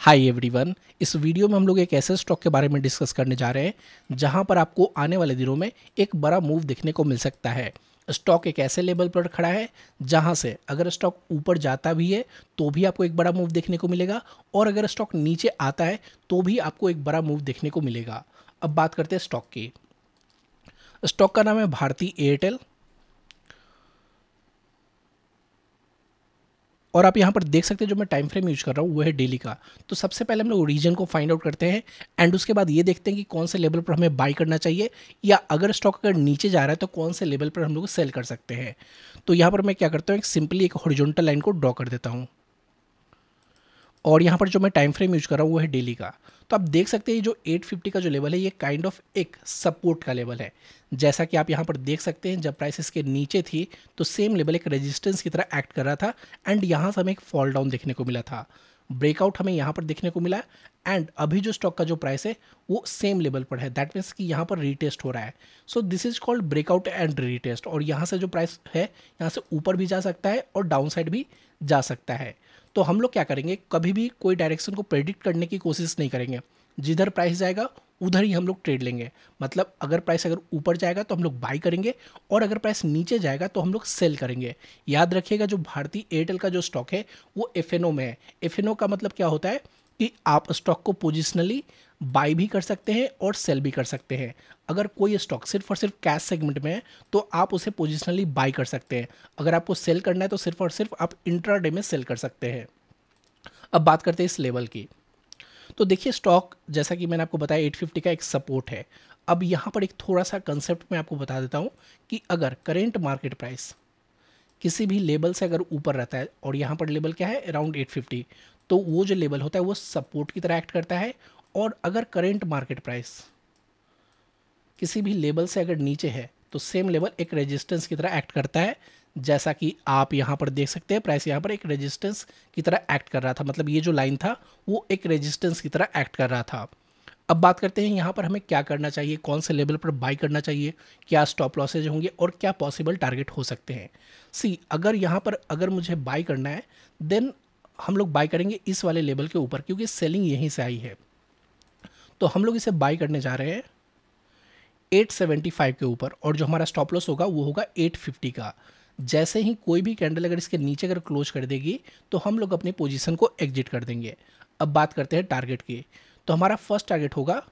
hi everyone इस video में हम लोग एक ऐसे स्टॉक के बारे में डिस्कस करने जा रहे हैं जहां पर आपको आने वाले दिनों में एक बड़ा मूव देखने को मिल सकता है स्टॉक एक ऐसे लेवल पर खड़ा है जहां से अगर स्टॉक ऊपर जाता भी है तो भी आपको एक बड़ा मूव देखने को मिलेगा और अगर स्टॉक नीचे आता है तो भी आपको एक बड़ा मूव देखने को मिलेगा अब बात करते हैं स्टॉक की स्टॉक का नाम है भारती एयरटेल और आप यहाँ पर देख सकते हैं जो मैं टाइम फ्रेम यूज कर रहा हूँ वो है डेली का तो सबसे पहले हम लोग रीजन को फाइंड आउट करते हैं एंड उसके बाद ये देखते हैं कि कौन से लेवल पर हमें बाई करना चाहिए या अगर स्टॉक अगर नीचे जा रहा है तो कौन से लेवल पर हम लोग सेल कर सकते हैं तो यहाँ पर मैं क्या करता हूँ एक सिंपली एक हॉरिजॉन्टल लाइन को ड्रॉ कर देता हूँ और यहाँ पर जो मैं टाइम फ्रेम यूज कर रहा हूँ वो है डेली का तो आप देख सकते हैं जो 850 का जो लेवल है ये काइंड ऑफ एक सपोर्ट का लेवल है जैसा कि आप यहाँ पर देख सकते हैं जब प्राइस इसके नीचे थी तो सेम लेवल एक रेजिस्टेंस की तरह एक्ट कर रहा था एंड यहाँ से हमें एक फॉल डाउन देखने को मिला था ब्रेकआउट हमें यहाँ पर देखने को मिला एंड अभी जो स्टॉक का जो प्राइस है वो सेम लेवल पर है दैट मीन्स कि यहाँ पर रीटेस्ट हो रहा है so this is called breakout and retest और यहाँ से जो प्राइस है यहाँ से ऊपर भी जा सकता है और डाउन साइड भी जा सकता है तो हम लोग क्या करेंगे कभी भी कोई डायरेक्शन को प्रेडिक्ट करने की कोशिश नहीं करेंगे जिधर प्राइस जाएगा उधर ही हम लोग ट्रेड लेंगे मतलब अगर प्राइस अगर ऊपर जाएगा तो हम लोग बाई करेंगे और अगर प्राइस नीचे जाएगा तो हम लोग सेल करेंगे याद रखिएगा जो भारतीय एयरटेल का जो स्टॉक है वो एफ में है एफ का मतलब क्या होता है कि आप स्टॉक को पोजिशनली बाई भी कर सकते हैं और सेल भी कर सकते हैं अगर कोई स्टॉक सिर्फ और सिर्फ कैश सेगमेंट में है तो आप उसे पोजिशनली बाई कर सकते हैं अगर आपको सेल करना है तो सिर्फ और सिर्फ आप इंट्राडे में सेल कर सकते हैं अब बात करते हैं इस लेवल की तो देखिए स्टॉक जैसा कि मैंने आपको बताया 850 का एक सपोर्ट है अब यहाँ पर एक थोड़ा सा कंसेप्ट मैं आपको बता देता हूँ कि अगर करेंट मार्केट प्राइस किसी भी लेवल से अगर ऊपर रहता है और यहाँ पर लेवल क्या है अराउंड 850 तो वो जो लेवल होता है वो सपोर्ट की तरह एक्ट करता है और अगर करेंट मार्केट प्राइस किसी भी लेवल से अगर नीचे है तो सेम लेवल एक रेजिस्टेंस की तरह एक्ट करता है जैसा कि आप यहाँ पर देख सकते हैं प्राइस यहाँ पर एक रेजिस्टेंस की तरह एक्ट कर रहा था मतलब ये जो लाइन था वो एक रेजिस्टेंस की तरह एक्ट कर रहा था अब बात करते हैं यहाँ पर हमें क्या करना चाहिए कौन से लेवल पर बाई करना चाहिए क्या स्टॉप लॉसेज होंगे और क्या पॉसिबल टारगेट हो सकते हैं सी अगर यहाँ पर अगर मुझे बाई करना है देन हम लोग बाई करेंगे इस वाले लेवल के ऊपर क्योंकि सेलिंग यहीं से आई है तो हम लोग इसे बाई करने जा रहे हैं 875 के ऊपर और जो हमारा स्टॉप लॉस होगा वो होगा 850 का जैसे ही कोई भी कैंडल अगर इसके नीचे अगर क्लोज कर देगी तो हम लोग अपनी पोजीशन को एग्जिट कर देंगे अब बात करते हैं टारगेट की तो हमारा फर्स्ट टारगेट होगा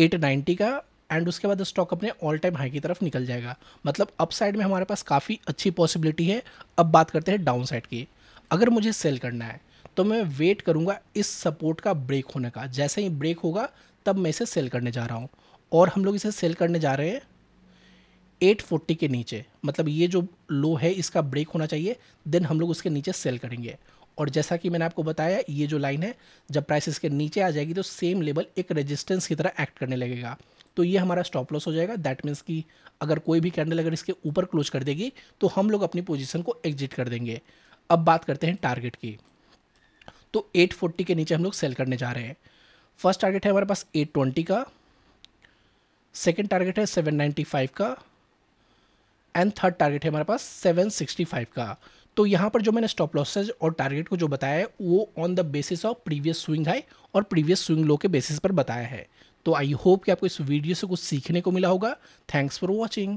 890 का एंड उसके बाद स्टॉक अपने ऑल टाइम हाई की तरफ निकल जाएगा मतलब अप साइड में हमारे पास काफ़ी अच्छी पॉसिबिलिटी है अब बात करते हैं डाउन साइड की अगर मुझे सेल करना है तो मैं वेट करूँगा इस सपोर्ट का ब्रेक होने का जैसे ही ब्रेक होगा तब मैं इसे सेल करने जा रहा हूँ और हम लोग इसे सेल करने जा रहे हैं 840 के नीचे मतलब ये जो लो है इसका ब्रेक होना चाहिए देन हम लोग उसके नीचे सेल करेंगे और जैसा कि मैंने आपको बताया ये जो लाइन है जब प्राइस इसके नीचे आ जाएगी तो सेम लेवल एक रेजिस्टेंस की तरह एक्ट करने लगेगा तो ये हमारा स्टॉप लॉस हो जाएगा दैट मीन्स कि अगर कोई भी कैंडल अगर इसके ऊपर क्लोज कर देगी तो हम लोग अपनी पोजिशन को एग्जिट कर देंगे अब बात करते हैं टारगेट की तो एट के नीचे हम लोग सेल करने जा रहे हैं फर्स्ट टारगेट है हमारे पास एट का सेकेंड टारगेट है 795 का एंड थर्ड टारगेट है हमारे पास फाइव का तो यहाँ पर जो मैंने स्टॉप लॉसेज और टारगेट को जो बताया है वो on the basis of previous swing high और प्रीवियस स्विंग लो के बेसिस पर बताया है तो आई होप कि आपको इस वीडियो से कुछ सीखने को मिला होगा थैंक्स फॉर वॉचिंग